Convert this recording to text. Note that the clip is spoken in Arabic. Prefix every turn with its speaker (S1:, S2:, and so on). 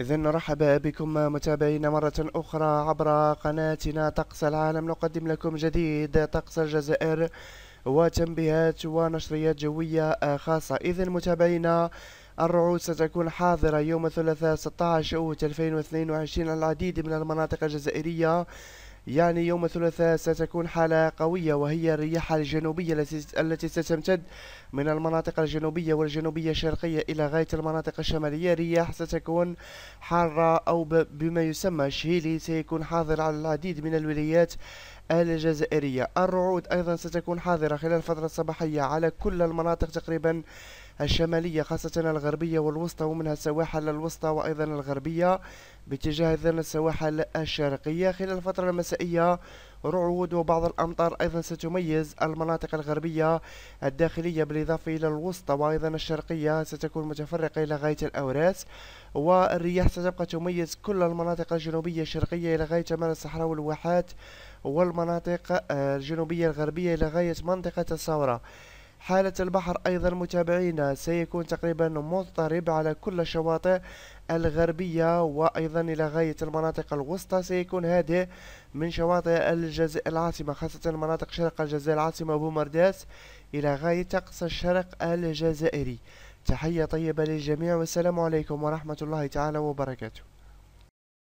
S1: إذا مرحبا بكم متابعينا مرة أخرى عبر قناتنا طقس العالم نقدم لكم جديد طقس الجزائر وتنبيهات ونشريات جوية خاصة إذا متابعينا الرعود ستكون حاضرة يوم الثلاثاء 16 أوت 2022 العديد من المناطق الجزائرية يعني يوم الثلاثاء ستكون حالة قوية وهي الرياح الجنوبية التي ستمتد من المناطق الجنوبية والجنوبية الشرقية إلى غاية المناطق الشمالية رياح ستكون حارة أو بما يسمى شهيلي سيكون حاضر على العديد من الولايات الجزائرية الرعود أيضا ستكون حاضرة خلال الفترة الصباحية على كل المناطق تقريبا الشمالية خاصة الغربية والوسطى ومنها السواحل الوسطى وأيضا الغربية باتجاه ذن السواحل الشرقية خلال الفترة المسائية رعود وبعض الأمطار أيضا ستميز المناطق الغربية الداخلية بالإضافة إلى الوسطى وأيضا الشرقية ستكون متفرقة إلى غاية الأوراس والرياح ستبقى تميز كل المناطق الجنوبية الشرقية إلى غاية شمال الصحراء والواحات والمناطق آه، الجنوبية الغربية إلى غاية منطقة الثورة حالة البحر أيضا متابعينا سيكون تقريبا مضطرب على كل الشواطئ الغربية وأيضا إلى غاية المناطق الوسطى سيكون هادئ من شواطئ الجزائر العاصمة خاصة مناطق شرق الجزائر العاصمة بومرداس إلى غاية أقصى الشرق الجزائري تحية طيبة للجميع والسلام عليكم ورحمة الله تعالى وبركاته